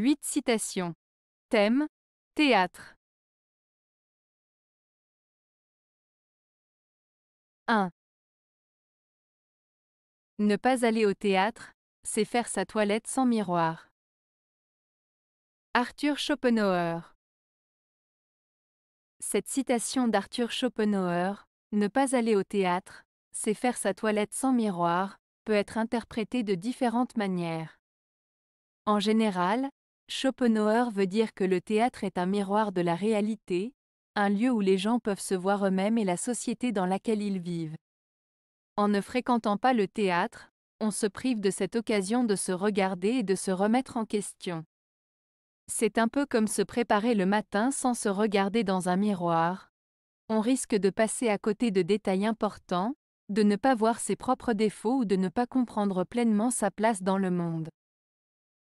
8 citations. Thème Théâtre 1. Ne pas aller au théâtre, c'est faire sa toilette sans miroir. Arthur Schopenhauer Cette citation d'Arthur Schopenhauer, Ne pas aller au théâtre, c'est faire sa toilette sans miroir, peut être interprétée de différentes manières. En général, Schopenhauer veut dire que le théâtre est un miroir de la réalité, un lieu où les gens peuvent se voir eux-mêmes et la société dans laquelle ils vivent. En ne fréquentant pas le théâtre, on se prive de cette occasion de se regarder et de se remettre en question. C'est un peu comme se préparer le matin sans se regarder dans un miroir. On risque de passer à côté de détails importants, de ne pas voir ses propres défauts ou de ne pas comprendre pleinement sa place dans le monde.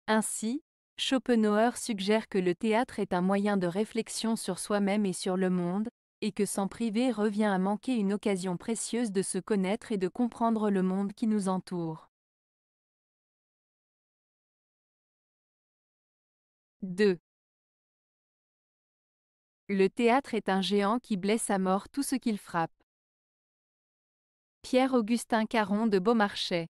Ainsi, Schopenhauer suggère que le théâtre est un moyen de réflexion sur soi-même et sur le monde, et que s'en priver revient à manquer une occasion précieuse de se connaître et de comprendre le monde qui nous entoure. 2. Le théâtre est un géant qui blesse à mort tout ce qu'il frappe. Pierre-Augustin Caron de Beaumarchais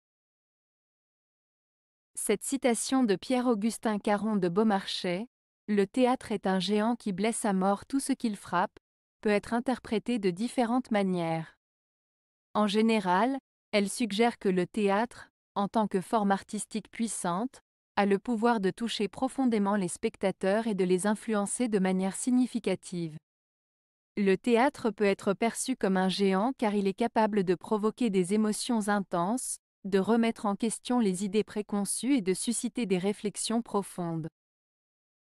cette citation de Pierre-Augustin Caron de Beaumarchais, Le théâtre est un géant qui blesse à mort tout ce qu'il frappe, peut être interprétée de différentes manières. En général, elle suggère que le théâtre, en tant que forme artistique puissante, a le pouvoir de toucher profondément les spectateurs et de les influencer de manière significative. Le théâtre peut être perçu comme un géant car il est capable de provoquer des émotions intenses, de remettre en question les idées préconçues et de susciter des réflexions profondes.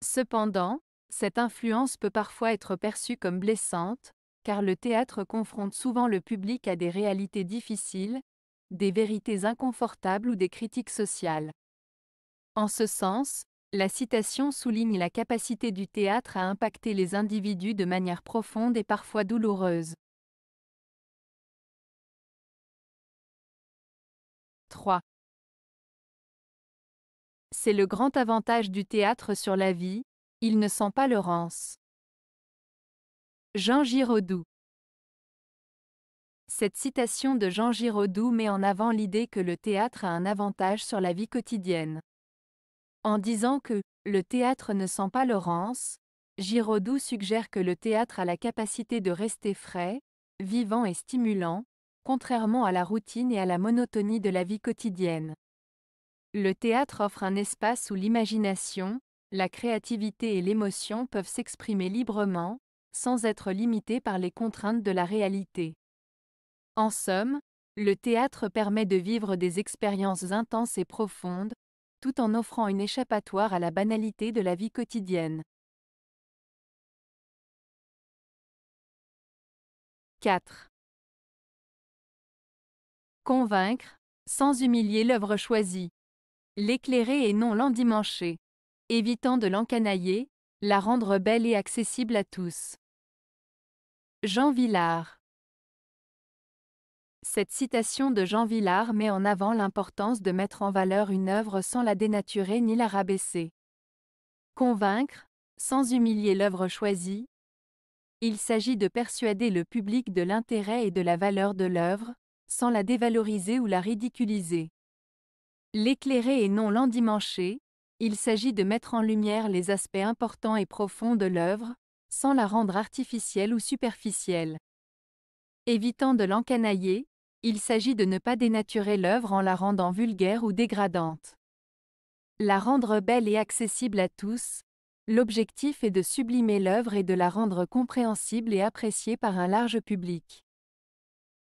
Cependant, cette influence peut parfois être perçue comme blessante, car le théâtre confronte souvent le public à des réalités difficiles, des vérités inconfortables ou des critiques sociales. En ce sens, la citation souligne la capacité du théâtre à impacter les individus de manière profonde et parfois douloureuse. 3. C'est le grand avantage du théâtre sur la vie, il ne sent pas le Jean Giraudoux Cette citation de Jean Giraudoux met en avant l'idée que le théâtre a un avantage sur la vie quotidienne. En disant que le théâtre ne sent pas le rance, Giraudoux suggère que le théâtre a la capacité de rester frais, vivant et stimulant, contrairement à la routine et à la monotonie de la vie quotidienne. Le théâtre offre un espace où l'imagination, la créativité et l'émotion peuvent s'exprimer librement, sans être limitées par les contraintes de la réalité. En somme, le théâtre permet de vivre des expériences intenses et profondes, tout en offrant une échappatoire à la banalité de la vie quotidienne. 4. Convaincre, sans humilier l'œuvre choisie. L'éclairer et non l'endimancher. Évitant de l'encanailler, la rendre belle et accessible à tous. Jean Villard Cette citation de Jean Villard met en avant l'importance de mettre en valeur une œuvre sans la dénaturer ni la rabaisser. Convaincre, sans humilier l'œuvre choisie, il s'agit de persuader le public de l'intérêt et de la valeur de l'œuvre, sans la dévaloriser ou la ridiculiser. L'éclairer et non l'endimancher, il s'agit de mettre en lumière les aspects importants et profonds de l'œuvre, sans la rendre artificielle ou superficielle. Évitant de l'encanailler, il s'agit de ne pas dénaturer l'œuvre en la rendant vulgaire ou dégradante. La rendre belle et accessible à tous, l'objectif est de sublimer l'œuvre et de la rendre compréhensible et appréciée par un large public.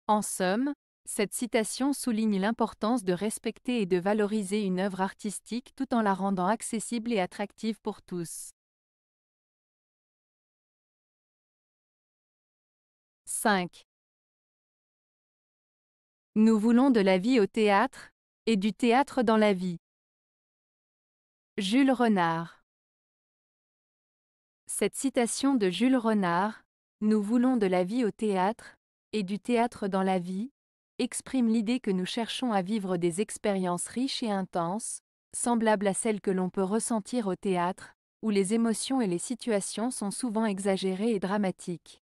En somme, cette citation souligne l'importance de respecter et de valoriser une œuvre artistique tout en la rendant accessible et attractive pour tous. 5. Nous voulons de la vie au théâtre, et du théâtre dans la vie. Jules Renard Cette citation de Jules Renard, Nous voulons de la vie au théâtre, et du théâtre dans la vie, exprime l'idée que nous cherchons à vivre des expériences riches et intenses, semblables à celles que l'on peut ressentir au théâtre, où les émotions et les situations sont souvent exagérées et dramatiques.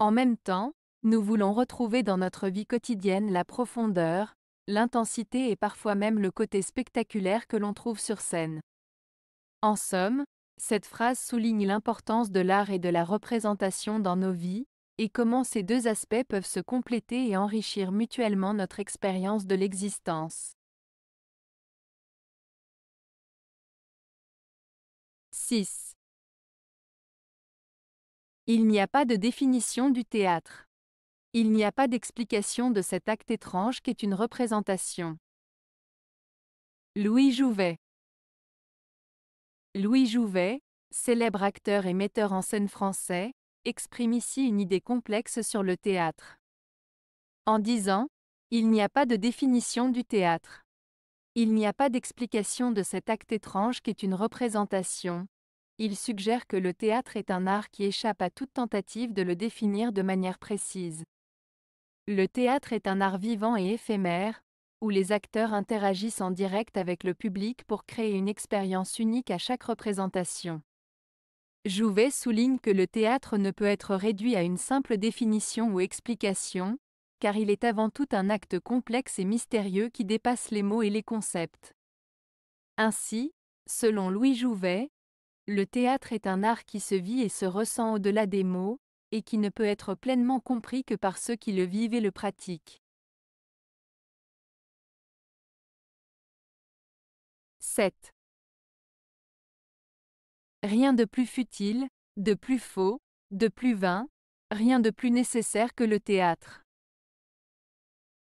En même temps, nous voulons retrouver dans notre vie quotidienne la profondeur, l'intensité et parfois même le côté spectaculaire que l'on trouve sur scène. En somme, cette phrase souligne l'importance de l'art et de la représentation dans nos vies, et comment ces deux aspects peuvent se compléter et enrichir mutuellement notre expérience de l'existence. 6. Il n'y a pas de définition du théâtre. Il n'y a pas d'explication de cet acte étrange qu'est une représentation. Louis Jouvet Louis Jouvet, célèbre acteur et metteur en scène français, exprime ici une idée complexe sur le théâtre. En disant, il n'y a pas de définition du théâtre. Il n'y a pas d'explication de cet acte étrange qui est une représentation. Il suggère que le théâtre est un art qui échappe à toute tentative de le définir de manière précise. Le théâtre est un art vivant et éphémère, où les acteurs interagissent en direct avec le public pour créer une expérience unique à chaque représentation. Jouvet souligne que le théâtre ne peut être réduit à une simple définition ou explication, car il est avant tout un acte complexe et mystérieux qui dépasse les mots et les concepts. Ainsi, selon Louis Jouvet, le théâtre est un art qui se vit et se ressent au-delà des mots, et qui ne peut être pleinement compris que par ceux qui le vivent et le pratiquent. 7. Rien de plus futile, de plus faux, de plus vain, rien de plus nécessaire que le théâtre.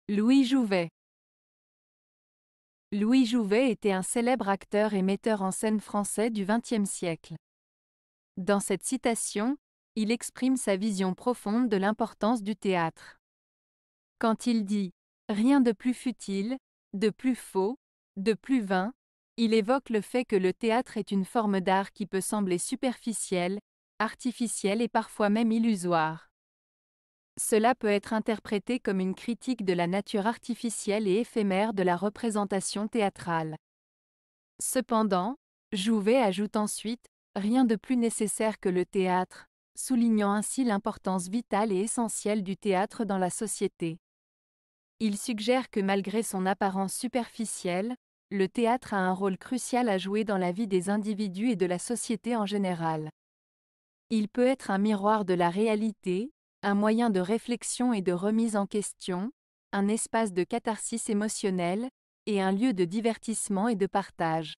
Louis Jouvet Louis Jouvet était un célèbre acteur et metteur en scène français du XXe siècle. Dans cette citation, il exprime sa vision profonde de l'importance du théâtre. Quand il dit ⁇ Rien de plus futile, de plus faux, de plus vain, il évoque le fait que le théâtre est une forme d'art qui peut sembler superficielle, artificielle et parfois même illusoire. Cela peut être interprété comme une critique de la nature artificielle et éphémère de la représentation théâtrale. Cependant, Jouvet ajoute ensuite, rien de plus nécessaire que le théâtre, soulignant ainsi l'importance vitale et essentielle du théâtre dans la société. Il suggère que malgré son apparence superficielle, le théâtre a un rôle crucial à jouer dans la vie des individus et de la société en général. Il peut être un miroir de la réalité, un moyen de réflexion et de remise en question, un espace de catharsis émotionnelle, et un lieu de divertissement et de partage.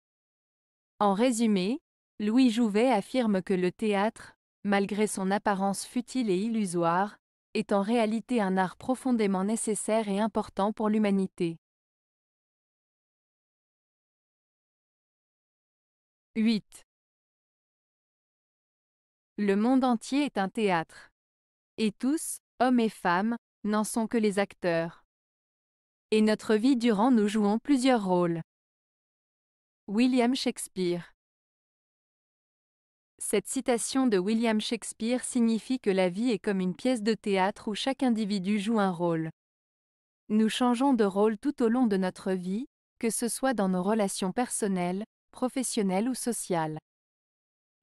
En résumé, Louis Jouvet affirme que le théâtre, malgré son apparence futile et illusoire, est en réalité un art profondément nécessaire et important pour l'humanité. 8. Le monde entier est un théâtre. Et tous, hommes et femmes, n'en sont que les acteurs. Et notre vie durant nous jouons plusieurs rôles. William Shakespeare Cette citation de William Shakespeare signifie que la vie est comme une pièce de théâtre où chaque individu joue un rôle. Nous changeons de rôle tout au long de notre vie, que ce soit dans nos relations personnelles, professionnelle ou sociale.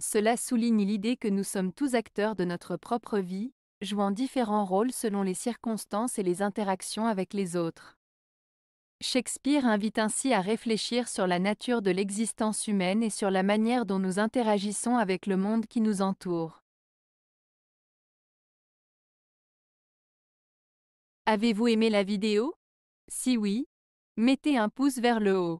Cela souligne l'idée que nous sommes tous acteurs de notre propre vie, jouant différents rôles selon les circonstances et les interactions avec les autres. Shakespeare invite ainsi à réfléchir sur la nature de l'existence humaine et sur la manière dont nous interagissons avec le monde qui nous entoure. Avez-vous aimé la vidéo Si oui, mettez un pouce vers le haut.